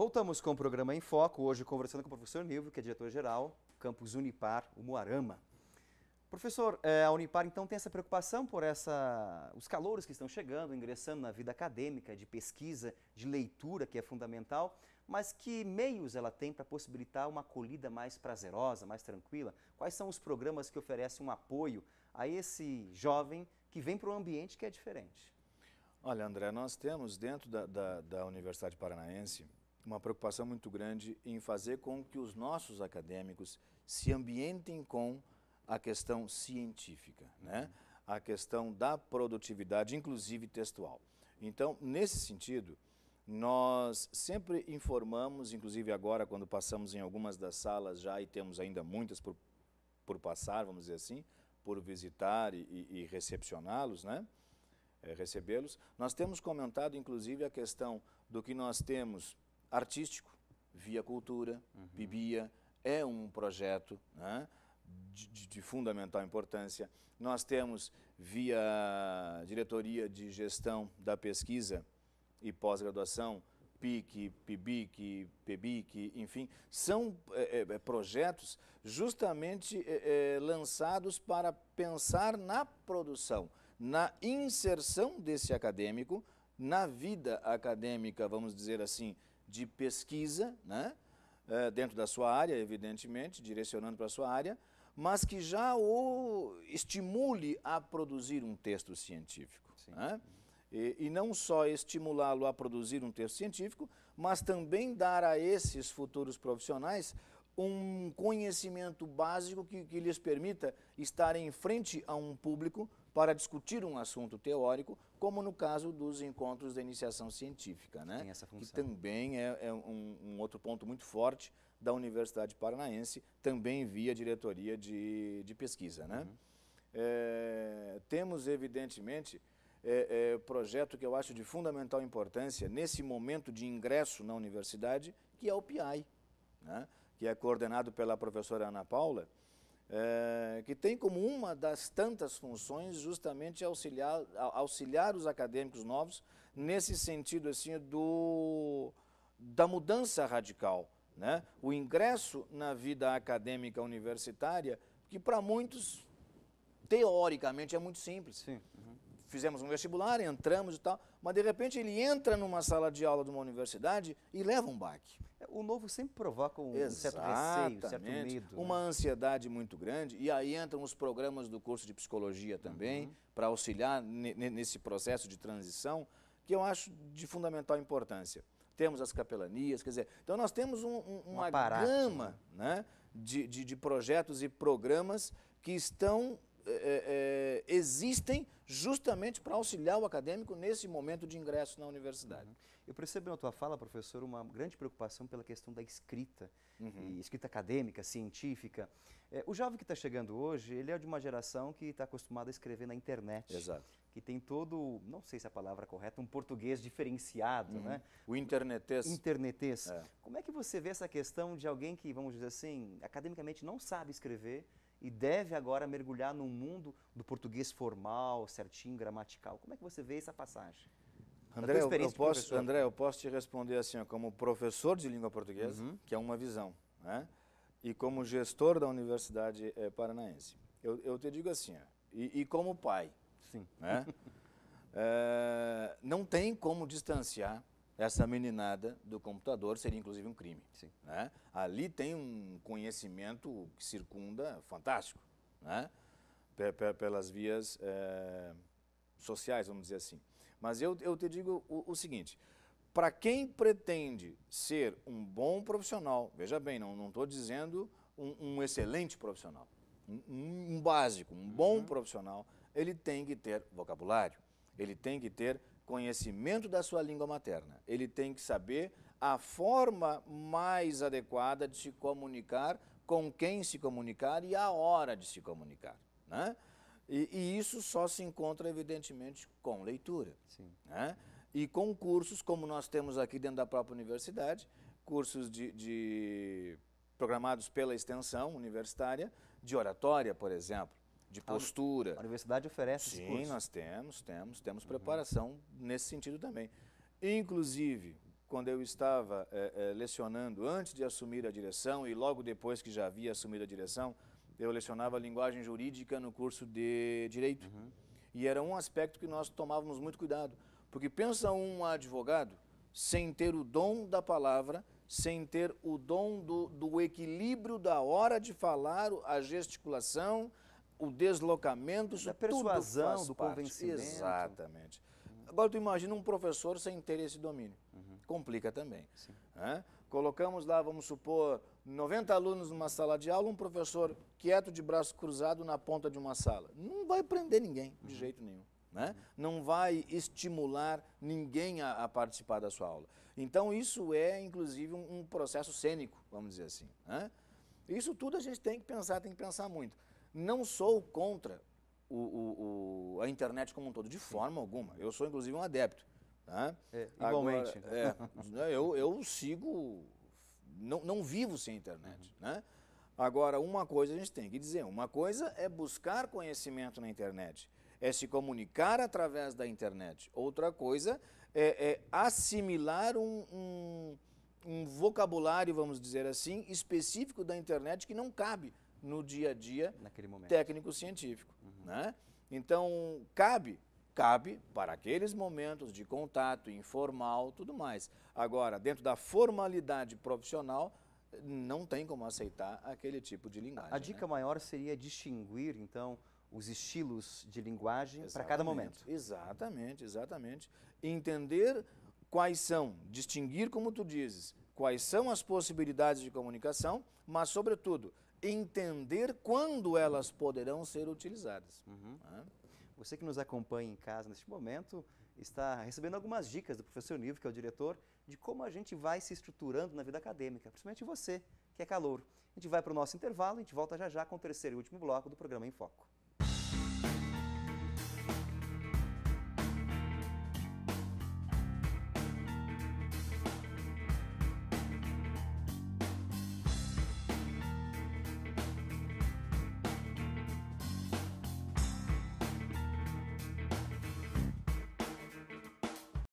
Voltamos com o programa em Foco, hoje conversando com o professor Nilvio, que é diretor-geral, campus Unipar, Umuarama. Professor, é, a Unipar então tem essa preocupação por essa, os calouros que estão chegando, ingressando na vida acadêmica, de pesquisa, de leitura, que é fundamental, mas que meios ela tem para possibilitar uma acolhida mais prazerosa, mais tranquila? Quais são os programas que oferecem um apoio a esse jovem que vem para um ambiente que é diferente? Olha, André, nós temos dentro da, da, da Universidade Paranaense uma preocupação muito grande em fazer com que os nossos acadêmicos se ambientem com a questão científica, né? a questão da produtividade, inclusive textual. Então, nesse sentido, nós sempre informamos, inclusive agora, quando passamos em algumas das salas já, e temos ainda muitas por, por passar, vamos dizer assim, por visitar e, e recepcioná-los, né? É, recebê-los. Nós temos comentado, inclusive, a questão do que nós temos artístico, via cultura, uhum. Bibia, é um projeto né, de, de, fundamental importância. Nós temos, via diretoria de gestão da pesquisa e pós-graduação, PIC, PIBIC, PEBIC, enfim, são é, é, é projetos justamente é, é, lançados para pensar na produção, na inserção desse acadêmico na vida acadêmica, vamos dizer assim, de pesquisa, né? É, dentro da sua área, evidentemente, direcionando para a sua área, mas que já o estimule a produzir um texto científico. Né? E, e, não só estimulá-lo a produzir um texto científico, mas também dar a esses futuros profissionais um conhecimento básico que, que lhes permita estar em frente a um público para discutir um assunto teórico, como no caso dos encontros de iniciação científica, né? Tem essa função. Que também é, é um, um, outro ponto muito forte da Universidade Paranaense, também via diretoria de, de pesquisa, né? Uhum. É, temos, evidentemente, é, é, projeto que eu acho de fundamental importância nesse momento de ingresso na universidade, que é o PI. Né? que é coordenado pela professora Ana Paula, é, que tem como uma das tantas funções justamente auxiliar, auxiliar os acadêmicos novos nesse sentido assim do, da mudança radical, né? o ingresso na vida acadêmica universitária, que para muitos, teoricamente, é muito simples. Sim. Uhum fizemos um vestibular, entramos e tal, mas de repente ele entra numa sala de aula de uma universidade e leva um baque. É, o novo sempre provoca um Exatamente. certo receio, certo medo. Né? Uma né? ansiedade muito grande, e aí entram os programas do curso de psicologia também, uhum. para auxiliar nesse processo de transição, que eu acho de fundamental importância. Temos as capelanias, quer dizer, então nós temos um, um, uma um gama né? né, de, de, de projetos e programas que estão é, é, é, existem justamente para auxiliar o acadêmico nesse momento de ingresso na universidade. Uhum. Eu percebo na tua fala, professor, uma grande preocupação pela questão da escrita, uhum. escrita acadêmica, científica. É, o jovem que está chegando hoje, ele é de uma geração que está acostumada a escrever na internet. Exato. Que tem todo, não sei se é a palavra correta, um português diferenciado, uhum. né? O internetês. Internetês. É. Como é que você vê essa questão de alguém que, vamos dizer assim, academicamente não sabe escrever, e deve agora mergulhar no mundo do português formal, certinho, gramatical. Como é que você vê essa passagem? André, eu, eu posso, André, eu posso te responder assim, como professor de língua portuguesa, uhum. que é uma visão, né? e como gestor da Universidade é, Paranaense. Eu, eu, te digo assim, ó, e, e, como pai, Sim. Né? é, não tem como distanciar essa meninada do computador seria inclusive um crime. Né? Ali tem um conhecimento que circunda fantástico, né? pelas vias é, sociais, vamos dizer assim. Mas eu, eu te digo o, o seguinte: para quem pretende ser um bom profissional, veja bem, não estou dizendo um, um, excelente profissional, um, um básico, um bom uhum. profissional, ele tem que ter vocabulário, ele tem que ter conhecimento da sua língua materna. Ele tem que saber a forma mais adequada de se comunicar, com quem se comunicar e a hora de se comunicar. Né? E, e isso só se encontra, evidentemente, com leitura. Sim. Né? E com cursos, como nós temos aqui dentro da própria universidade, cursos de, de programados pela extensão universitária, de oratória, por exemplo de postura. A universidade oferece Sim, nós temos, temos, temos uhum. preparação nesse sentido também. Inclusive, quando eu estava é, é, lecionando antes de assumir a direção e logo depois que já havia assumido a direção, eu lecionava linguagem jurídica no curso de direito. Uhum. E era um aspecto que nós tomávamos muito cuidado, porque pensa um advogado sem ter o dom da palavra, sem ter o dom do, do equilíbrio da hora de falar, a gesticulação, o deslocamento, isso da persuasão, tudo do parte. convencimento. Exatamente. Uhum. Agora tu imagina um professor sem interesse esse domínio. Uhum. Complica também. Né? Colocamos lá, vamos supor, 90 alunos numa sala de aula, um professor quieto de braço cruzado na ponta de uma sala. Não vai prender ninguém, de uhum. jeito nenhum. Né? Uhum. Não vai estimular ninguém a, a, participar da sua aula. Então, isso é, inclusive, um, um processo cênico, vamos dizer assim. Né? Isso tudo a gente tem que pensar, tem que pensar muito não sou contra o, o, o, a internet como um todo, de forma alguma. Eu sou, inclusive, um adepto. Né? É, igualmente. Agora, é, né, eu, eu sigo, não, não vivo sem internet. Uhum. Né? Agora, uma coisa a gente tem que dizer: uma coisa é buscar conhecimento na internet, é se comunicar através da internet. Outra coisa é, é assimilar um, um, um vocabulário, vamos dizer assim, específico da internet que não cabe no dia a dia técnico-científico. Uhum. Né? Então, cabe, cabe para aqueles momentos de contato informal, tudo mais. Agora, dentro da formalidade profissional, não tem como aceitar aquele tipo de linguagem. A né? dica né? maior seria distinguir, então, os estilos de linguagem para cada momento. Exatamente, exatamente. Entender quais são, distinguir, como tu dizes, quais são as possibilidades de comunicação, mas, sobretudo, entender quando elas poderão ser utilizadas. Uhum. Né? Você que nos acompanha em casa neste momento está recebendo algumas dicas do professor Nivo, que é o diretor, de como a gente vai se estruturando na vida acadêmica, principalmente você, que é calor. A gente vai para o nosso intervalo, a gente volta já já com o terceiro e último bloco do programa Em Foco.